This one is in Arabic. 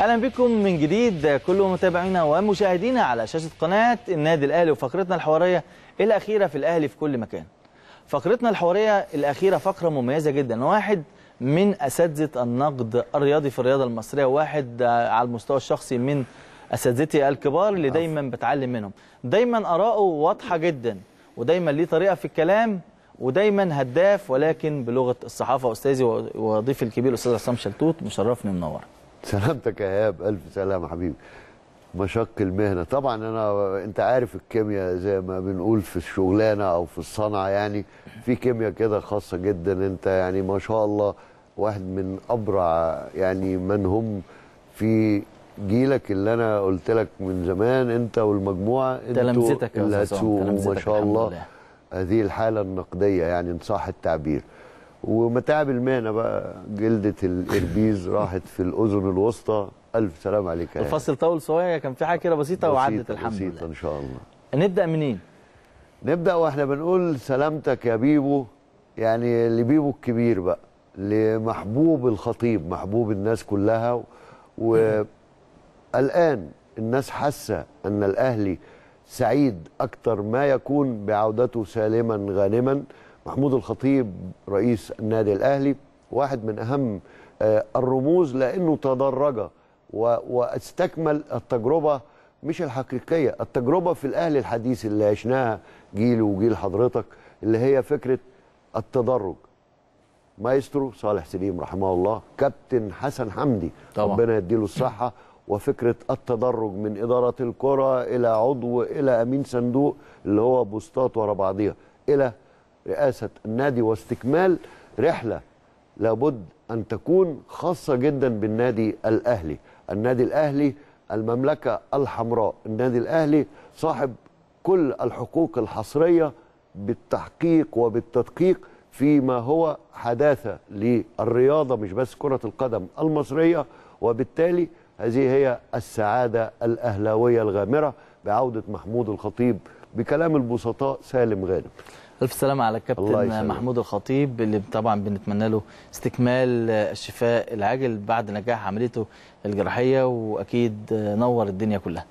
اهلا بكم من جديد كل متابعينا ومشاهدينا على شاشه قناه النادي الاهلي وفقرتنا الحواريه الاخيره في الاهلي في كل مكان. فقرتنا الحواريه الاخيره فقره مميزه جدا واحد من اساتذه النقد الرياضي في الرياضه المصريه واحد على المستوى الشخصي من اساتذتي الكبار اللي دايما بتعلم منهم. دايما اراءه واضحه جدا ودايما ليه طريقه في الكلام ودايما هداف ولكن بلغه الصحافه استاذي وضيفي الكبير استاذ عصام شلتوت مشرفني منور. سلامتك يا ايهاب الف سلامه حبيبي مشق المهنه طبعا انا انت عارف الكيمياء زي ما بنقول في الشغلانه او في الصنعه يعني في كيمياء كده خاصه جدا انت يعني ما شاء الله واحد من ابرع يعني من هم في جيلك اللي انا قلت لك من زمان انت والمجموعه انتوا يا هتسوقوا ما شاء الله هذه الحاله النقديه يعني ان صح التعبير ومتاعب المهنه بقى جلده الاربيز راحت في الاذن الوسطى الف سلام عليك الفصل طول صغير كان في حاجه كده بسيطه وعدت الحمد بسيطة لله بسيطه ان شاء الله نبدا منين؟ نبدا واحنا بنقول سلامتك يا بيبو يعني لبيبو الكبير بقى لمحبوب الخطيب محبوب الناس كلها والان الناس حاسه ان الاهلي سعيد اكتر ما يكون بعودته سالما غانما محمود الخطيب رئيس النادي الأهلي واحد من أهم آه، الرموز لأنه تدرج واستكمل التجربة مش الحقيقية التجربة في الأهلي الحديث اللي عشناها جيل وجيل حضرتك اللي هي فكرة التدرج مايسترو صالح سليم رحمه الله كابتن حسن حمدي طبعا. ربنا يديله الصحة وفكرة التدرج من إدارة الكرة إلى عضو إلى أمين صندوق اللي هو بوستات ورا بعضيها إلى رئاسه النادي واستكمال رحله لابد ان تكون خاصه جدا بالنادي الاهلي، النادي الاهلي المملكه الحمراء، النادي الاهلي صاحب كل الحقوق الحصريه بالتحقيق وبالتدقيق فيما هو حداثه للرياضه مش بس كره القدم المصريه وبالتالي هذه هي السعاده الاهلاويه الغامره بعوده محمود الخطيب بكلام البسطاء سالم غانم. الف سلامه على الكابتن محمود الخطيب اللي طبعا بنتمنى له استكمال الشفاء العاجل بعد نجاح عمليته الجراحيه واكيد نور الدنيا كلها